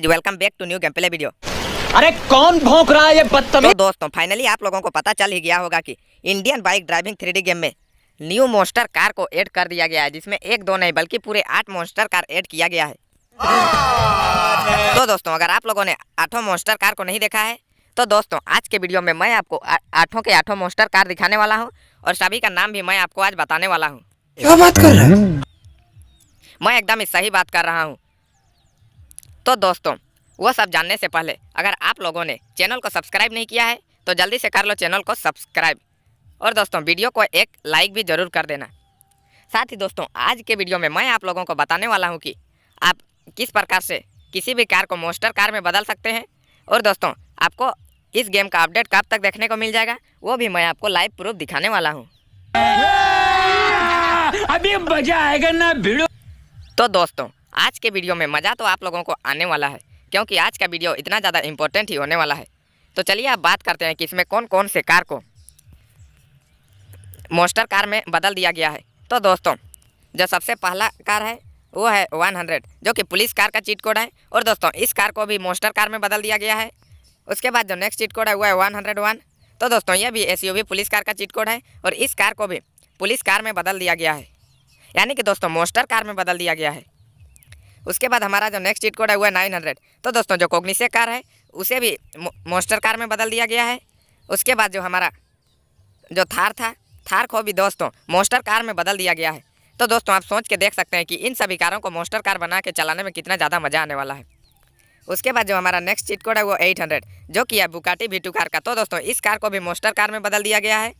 welcome back to new game video अरे कौन भोंक रहा है ये तो बदतमीज तो दोस्तों फाइनली आप लोगों को पता चल ही गया होगा कि Indian bike driving three game में न्यू मोस्टर कार को ऐड कर दिया गया है जिसमें एक दो नहीं बल्कि पूरे आठ मोस्टर कार ऐड किया गया है तो दोस्तों अगर आप लोगों ने आठों मोस्टर कार को नहीं देखा है तो दोस्तों आज के वीडियो में मैं आपको आठों के आठों मोस्टर कार दिखाने वाला हूँ और सभी का नाम भी मैं आपको आज बताने वाला हूँ क्या बात कर रहे हैं मैं एकदम सही बात कर रहा हूँ तो दोस्तों वो सब जानने से पहले अगर आप लोगों ने चैनल को सब्सक्राइब नहीं किया है तो जल्दी से कर लो चैनल को सब्सक्राइब और दोस्तों वीडियो को एक लाइक भी ज़रूर कर देना साथ ही दोस्तों आज के वीडियो में मैं आप लोगों को बताने वाला हूँ कि आप किस प्रकार से किसी भी कार को मोस्टर कार में बदल सकते हैं और दोस्तों आपको इस गेम का अपडेट कब तक देखने को मिल जाएगा वो भी मैं आपको लाइव प्रूफ दिखाने वाला हूँ अभी मजा आएगा ना भिड़ो तो दोस्तों आज के वीडियो में मज़ा तो आप लोगों को आने वाला है क्योंकि आज का वीडियो इतना ज़्यादा इम्पोर्टेंट ही होने वाला है तो चलिए आप बात करते हैं कि इसमें कौन कौन से कार को मोस्टर कार में बदल दिया गया है तो दोस्तों जो सबसे पहला कार है वो है 100 जो कि पुलिस कार का चीट कोड है और दोस्तों इस कार को भी मोस्टर कार में बदल दिया गया है उसके बाद जो नेक्स्ट चीट कोड है वो है 101 तो दोस्तों यह भी एस पुलिस कार का चीट कोड है और इस कार को भी पुलिस कार में बदल दिया गया है यानी कि दोस्तों मोस्टर कार में बदल दिया गया है उसके बाद हमारा जो नेक्स्ट चीट कोड है वो है नाइन हंड्रेड तो दोस्तों जो कोग्निसे कार है उसे भी मोस्टर कार में बदल दिया गया है उसके बाद जो हमारा जो थार था थार को भी दोस्तों मोस्टर कार में बदल दिया गया है तो दोस्तों आप सोच के देख सकते हैं कि इन सभी कारों को मोस्टर कार बना के चलाने में कितना ज़्यादा मज़ा आने वाला है उसके बाद जो हमारा नेक्स्ट चीट कोड है वो हंड्रेड जो कि है बुकाटी भी कार का तो दोस्तों इस कार को भी मोस्टर कार में बदल दिया गया है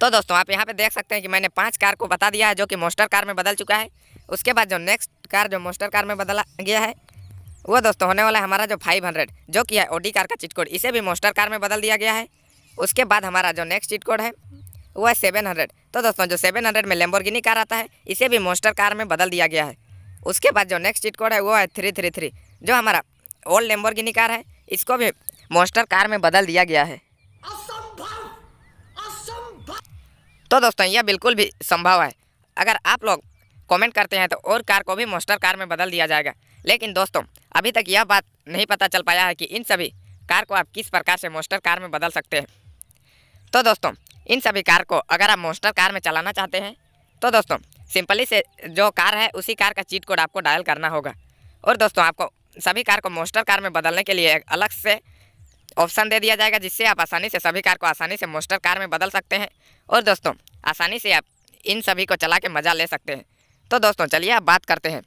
तो दोस्तों आप यहाँ पे देख सकते हैं कि मैंने पांच कार को बता दिया है जो कि मोस्टर कार में बदल चुका है उसके बाद जो नेक्स्ट कार जो मोस्टर कार में बदला गया है वो दोस्तों होने वाला है हमारा जो फाइव हंड्रेड जो कि है ओडी कार का चिट कोड इसे भी मोस्टर कार में बदल दिया गया है उसके बाद हमारा जो नेक्स्ट चिट कोड है वो है सेवन हंड्रेड तो दोस्तों जो सेवन हंड्रेड में लेम्बोर्गिनी कार आता है इसे भी मोस्टर कार में बदल दिया गया है उसके बाद जो नेक्स्ट चिट कोड है वो है थ्री थ्री थ्री जो हमारा ओल्ड लेम्बोर्गिनी कार है इसको भी मोस्टर कार में बदल दिया गया है तो दोस्तों यह बिल्कुल भी संभव है अगर आप लोग कमेंट करते हैं तो और कार को भी मोस्टर कार में बदल दिया जाएगा लेकिन दोस्तों अभी तक यह बात नहीं पता चल पाया है कि इन सभी कार को आप किस प्रकार से मोस्टर कार में बदल सकते हैं तो दोस्तों इन सभी कार को अगर आप मोस्टर कार में चलाना चाहते हैं तो दोस्तों सिंपली से जो कार है उसी कार का चीट कोड आपको डायल करना होगा और दोस्तों आपको सभी कार को मोस्टर कार में बदलने के लिए अलग से ऑप्शन दे दिया जाएगा जिससे आप आसानी से सभी कार को आसानी से मोस्टर कार में बदल सकते हैं और दोस्तों आसानी से आप इन सभी को चला के मज़ा ले सकते हैं तो दोस्तों चलिए आप बात करते हैं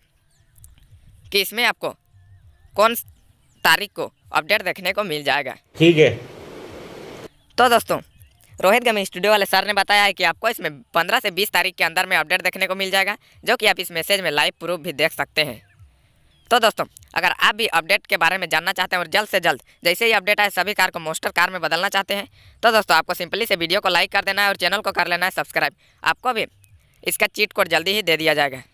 कि इसमें आपको कौन तारीख को अपडेट देखने को मिल जाएगा ठीक है तो दोस्तों रोहित गमी स्टूडियो वाले सर ने बताया है कि आपको इसमें 15 से 20 तारीख के अंदर में अपडेट देखने को मिल जाएगा जो कि आप इस मैसेज में लाइव प्रूफ भी देख सकते हैं तो दोस्तों अगर आप भी अपडेट के बारे में जानना चाहते हैं और जल्द से जल्द जैसे ही अपडेट आए सभी कार को मोस्टर कार में बदलना चाहते हैं तो दोस्तों आपको सिंपली से वीडियो को लाइक कर देना है और चैनल को कर लेना है सब्सक्राइब आपको भी इसका चीट कोड जल्दी ही दे दिया जाएगा